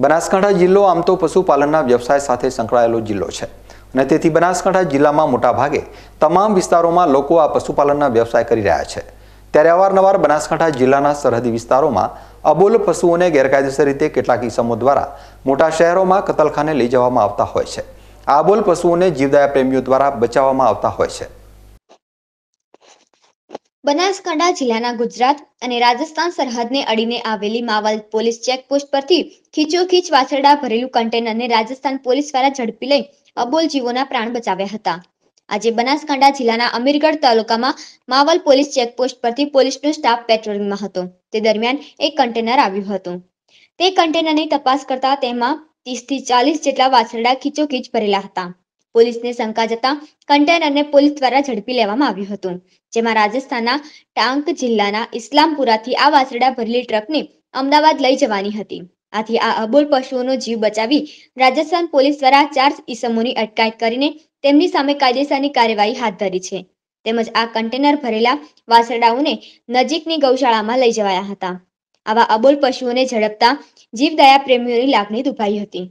બનાસકાંઠા જિલ્લો આમ તો પશુપાલનના વ્યવસાય સાથે સંકળાયેલો જિલ્લો છે અને તેથી બનાસકાંઠા જિલ્લામાં મોટાભાગે તમામ વિસ્તારોમાં લોકો આ પશુપાલનના વ્યવસાય કરી રહ્યા છે ત્યારે અવારનવાર બનાસકાંઠા જિલ્લાના સરહદી વિસ્તારોમાં અબોલ પશુઓને ગેરકાયદેસર રીતે કેટલાક ઇસમો દ્વારા મોટા શહેરોમાં કતલખાને લઈ જવામાં આવતા હોય છે આ અબોલ પશુઓને જીવદયા પ્રેમીઓ દ્વારા બચાવવામાં આવતા હોય છે બનાસકાંઠા જિલ્લાના ગુજરાત અને રાજસ્થાન સરહદને અડીને આવેલી માવલ પોલીસ ચેકપોસ્ટ પરથી ખીચોખીચ વાછરડા ભરેલું કન્ટેનરને રાજસ્થાન પોલીસ દ્વારા ઝડપી લઈ અબોલ જીવોના પ્રાણ બચાવ્યા હતા આજે બનાસકાંઠા જિલ્લાના અમીરગઢ તાલુકામાં માવલ પોલીસ ચેકપોસ્ટ પરથી પોલીસનો સ્ટાફ પેટ્રોલિંગમાં હતો તે દરમિયાન એક કન્ટેનર આવ્યું હતું તે કન્ટેનરની તપાસ કરતા તેમાં ત્રીસથી ચાલીસ જેટલા વાછરડા ખીચોખીચ ભરેલા હતા પોલીસને શંકા જતા કન્ટેનરને પોલીસ દ્વારા ઝડપી લેવામાં આવ્યું હતું જેમાં રાજસ્થાનના ટાંક જિલ્લાના ઇસ્લામપુરાથી આ વાસરડા ભરેલી ટ્રકને અમદાવાદ લઈ જવાની હતી આથી આ અબોલ પશુઓનો જીવ બચાવી રાજસ્થાન પોલીસ દ્વારા ચાર ઇસમોની અટકાયત કરીને તેમની સામે કાયદેસરની કાર્યવાહી હાથ ધરી છે તેમજ આ કન્ટેનર ભરેલા વાસરડાઓને નજીકની ગૌશાળામાં લઈ જવાયા હતા આવા અબોલ પશુઓને ઝડપતા જીવદયા પ્રેમીઓની લાગણી દુભાઈ હતી